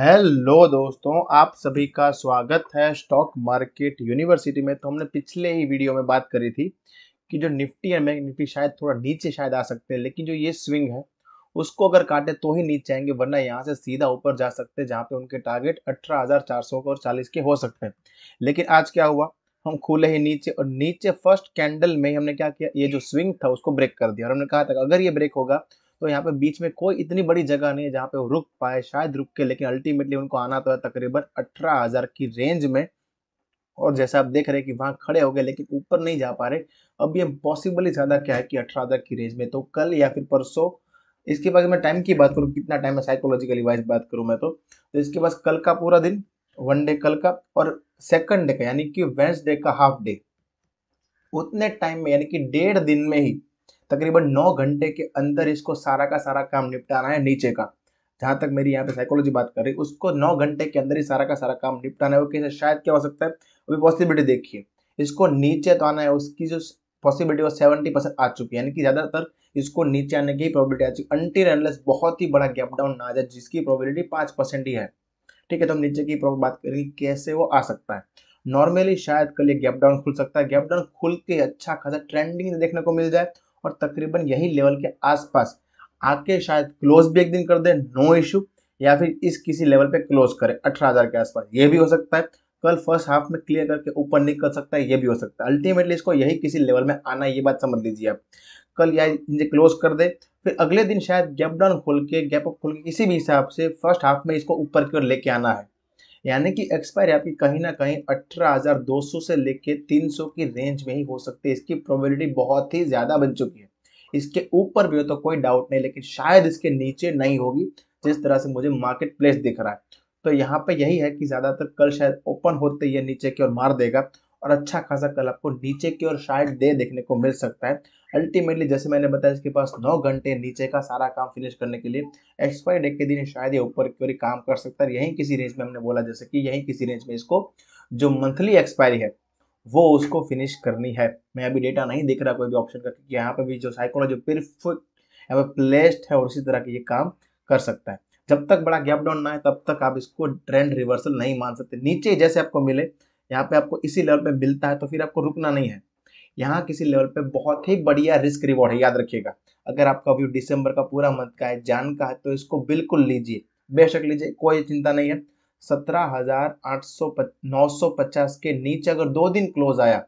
hello दोस्तों आप सभी का स्वागत है स्टॉक मार्केट यूनिवर्सिटी में तो हमने पिछले ही वीडियो में बात करी थी कि जो निफ्टी है निफ्टी शायद थोड़ा नीचे शायद आ सकते हैं लेकिन जो ये स्विंग है उसको अगर काटे तो ही नीचे आएंगे वरना यहाँ से सीधा ऊपर जा सकते हैं जहाँ पे उनके टारगेट अठारह हजार चार सौ और चालीस के हो सकते हैं लेकिन आज क्या हुआ हम खुले ही नीचे और नीचे फर्स्ट कैंडल में हमने क्या किया ये जो स्विंग था उसको ब्रेक कर दिया और हमने कहा था अगर ये ब्रेक होगा तो यहाँ पे बीच में कोई इतनी बड़ी जगह नहीं है जहाँ पे वो रुक पाए शायद रुक के लेकिन अल्टीमेटली उनको आना तो है तकरीबन अठारह हज़ार की रेंज में और जैसा आप देख रहे हैं कि वहाँ खड़े हो गए लेकिन ऊपर नहीं जा पा रहे अब ये पॉसिबल ही ज़्यादा क्या है कि अठारह हज़ार की रेंज में तो कल या फिर परसों इसके बाद मैं टाइम की बात करूँ कितना टाइम है साइकोलॉजिकली वाइज बात करूँ मैं तो, तो इसके बाद कल का पूरा दिन वन डे कल का और सेकंड डे का यानी कि वेंसडे का हाफ डे उतने टाइम में यानी कि डेढ़ दिन में ही तकरीबन नौ घंटे के अंदर इसको सारा का सारा काम निपटाना है नीचे का जहाँ तक मेरी यहाँ पे साइकोलॉजी बात कर रही है उसको नौ घंटे के अंदर ही सारा का सारा काम निपटाना है वो कैसे शायद क्या हो सकता है अभी पॉसिबिलिटी देखिए इसको नीचे तो आना है उसकी जो पॉसिबिलिटी वो सेवेंटी परसेंट आ चुकी है यानी कि ज़्यादातर इसको नीचे आने की प्रॉबिलिटी आ चुकी अंटी एनलेस बहुत ही बड़ा गैप डाउन ना आ जाए जिसकी प्रॉबिलिटी पाँच परसेंट ही है ठीक है तो हम नीचे की बात करेंगे कैसे वो आ सकता है नॉर्मली शायद कल ये गैप डाउन खुल सकता है गैप डाउन खुल के अच्छा खासा ट्रेंडिंग देखने को मिल जाए पर तकरीबन यही लेवल के आसपास आके शायद क्लोज भी एक दिन कर दे नो इश्यू या फिर इस किसी लेवल पे क्लोज करे अठारह हज़ार के आसपास ये भी हो सकता है कल फर्स्ट हाफ में क्लियर करके ऊपर निकल सकता है ये भी हो सकता है अल्टीमेटली इसको यही किसी लेवल में आना ये बात समझ लीजिए आप कल या इसे क्लोज कर दे फिर अगले दिन शायद गैप डाउन खोल के गैप अप खोल के किसी भी हिसाब से फर्स्ट हाफ में इसको ऊपर की ओर लेके आना है यानी कि एक्सपायर आपकी कहीं ना कहीं 18,200 से लेके 300 की रेंज में ही हो सकती है इसकी प्रोबेबिलिटी बहुत ही ज़्यादा बन चुकी है इसके ऊपर भी हो तो कोई डाउट नहीं लेकिन शायद इसके नीचे नहीं होगी जिस तरह से मुझे मार्केट प्लेस दिख रहा है तो यहाँ पे यही है कि ज़्यादातर कल शायद ओपन होते ही नीचे की ओर मार देगा और अच्छा खासा कल आपको नीचे की ओर शायद डे देखने को मिल सकता है अल्टीमेटली जैसे मैंने बताया इसके पास नौ घंटे नीचे का सारा काम फिनिश करने के लिए एक्सपायरी डेट के दिन शायद ये ऊपर की ओर काम कर सकता है यहीं किसी रेंज में हमने बोला जैसे कि यहीं किसी रेंज में इसको जो मंथली एक्सपायरी है वो उसको फिनिश करनी है मैं अभी डेटा नहीं देख रहा कोई भी ऑप्शन का क्योंकि यहाँ पे भी जो साइकोलॉजी परफेक्ट यहाँ पे प्लेस्ड है और उसी तरह की ये काम कर सकता है जब तक बड़ा गैप डाउन ना है तब तक आप इसको ट्रेंड रिवर्सल नहीं मान सकते नीचे जैसे आपको मिले यहाँ पे आपको इसी लेवल पे मिलता है तो फिर आपको रुकना नहीं है यहाँ किसी लेवल पे बहुत ही बढ़िया रिस्क रिवॉर्ड है याद रखिएगा अगर आपका व्यू दिसंबर का पूरा मंथ का है जान का है तो इसको बिल्कुल लीजिए बेशक लीजिए कोई चिंता नहीं है सत्रह हजार आठ सौ नौ सौ पचास के नीचे अगर दो दिन क्लोज आया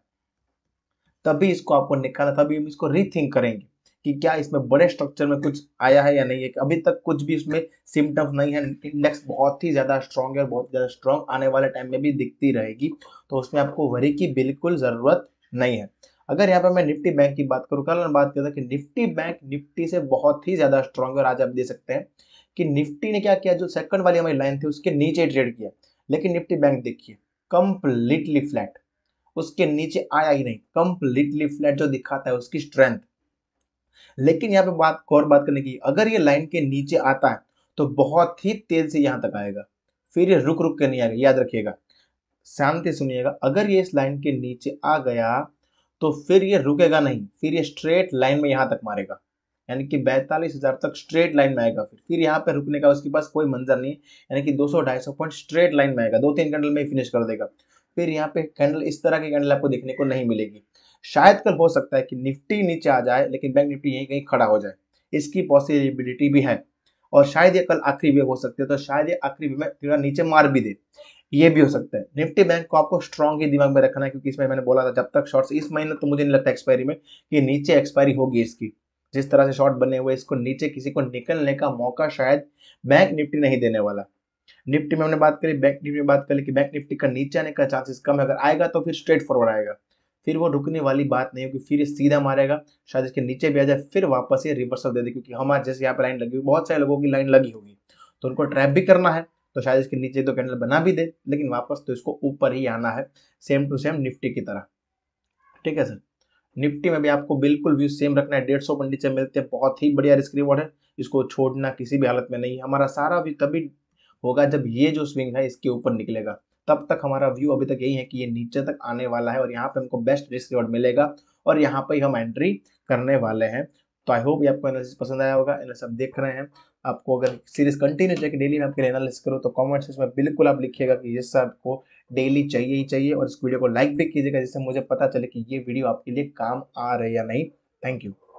तभी इसको आपको निकालना तभी हम इसको रीथिंक करेंगे कि क्या इसमें बड़े स्ट्रक्चर में कुछ आया है या नहीं है अभी तक कुछ भी इसमें सिम्टम्स नहीं है इंडेक्स बहुत ही ज़्यादा स्ट्रॉन्ग है बहुत ज़्यादा स्ट्रॉन्ग आने वाले टाइम में भी दिखती रहेगी तो उसमें आपको वरी की बिल्कुल ज़रूरत नहीं है अगर यहाँ पर मैं निफ्टी बैंक की बात करूँ कल मैंने बात किया था कि निफ्टी बैंक निफ्टी से बहुत ही ज़्यादा स्ट्रॉन्ग है आज आप देख सकते हैं कि निफ्टी ने क्या किया जो सेकंड वाली हमारी लाइन थी उसके नीचे ट्रेड किया लेकिन निफ्टी बैंक देखिए कंप्लीटली फ्लैट उसके नीचे आया ही नहीं कंप्लीटली फ्लैट जो दिखाता है उसकी स्ट्रेंथ लेकिन यहाँ पे बात और बात करने की अगर ये लाइन के नीचे आता है तो बहुत ही तेज से यहाँ तक आएगा फिर ये रुक रुक के नहीं आएगा याद रखिएगा शांति सुनिएगा अगर ये इस लाइन के नीचे आ गया तो फिर ये रुकेगा नहीं फिर ये स्ट्रेट लाइन में यहाँ तक मारेगा यानी कि बैतालीस हज़ार तक स्ट्रेट लाइन में आएगा फिर फिर यहाँ पे रुकने का उसके पास कोई मंजर नहीं है यानी कि 200 250 पॉइंट स्ट्रेट लाइन में आएगा दो तीन कैंडल में ही फिनिश कर देगा फिर यहाँ पे कैंडल इस तरह की कैंडल आपको देखने को नहीं मिलेगी शायद कल हो सकता है कि निफ्टी नीचे आ जाए लेकिन बैंक निफ्टी यहीं कहीं खड़ा हो जाए इसकी पॉसिबिलिटी भी है और शायद ये कल आखिरी वे हो सकते हैं तो शायद ये आखिरी वे में थोड़ा नीचे मार भी दे ये भी हो सकता है निफ्टी बैंक को आपको स्ट्रॉन्ग ही दिमाग में रखना है क्योंकि इसमें मैंने बोला था जब तक शॉर्ट्स इस महीने तो मुझे नहीं लगता एक्सपायरी में कि नीचे एक्सपायरी होगी इसकी जिस तरह से शॉर्ट बने हुए इसको नीचे किसी को निकलने का मौका शायद बैंक निफ्टी नहीं देने वाला निफ्टी में हमने बात करी बैंक निफ्टी में बात करी कि बैंक निफ्टी का नीचे आने का चांसेस कम है अगर आएगा तो फिर स्ट्रेट फॉरवर्ड आएगा फिर वो रुकने वाली बात नहीं होगी फिर सीधा मारेगा शायद इसके नीचे भी आ जाए फिर वापस ये रिवर्सल दे दे क्योंकि हमारे जैसे यहाँ पर लाइन लगी हुई बहुत सारे लोगों की लाइन लगी होगी तो उनको ट्रैप भी करना है तो शायद इसके नीचे तो कैंडल बना भी दे लेकिन वापस तो इसको ऊपर ही आना है सेम टू सेम निफ्टी की तरह ठीक है सर निफ्टी में भी आपको बिल्कुल व्यू सेम रखना है डेढ़ सौ पर नीचे मिलते हैं बहुत ही बढ़िया रिस्क रिवॉर्ड है इसको छोड़ना किसी भी हालत में नहीं हमारा सारा व्यू तभी होगा जब ये जो स्विंग है इसके ऊपर निकलेगा तब तक हमारा व्यू अभी तक यही है कि ये नीचे तक आने वाला है और यहाँ पे हमको बेस्ट रिस्क रिवॉर्ड मिलेगा और यहाँ पे हम एंट्री करने वाले हैं तो आई होप ये आपको एनालिसिस पसंद आया होगा एनालिसिस आप देख रहे हैं आपको अगर सीरीज कंटिन्यू चाहिए डेली में आपके लिए एनालिसिस करो तो कॉमेंट सेक्शन में बिल्कुल आप लिखिएगा कि जिससे आपको डेली चाहिए ही चाहिए और इस वीडियो को लाइक भी कीजिएगा जिससे मुझे पता चले कि ये वीडियो आपके लिए काम आ रही है या नहीं थैंक यू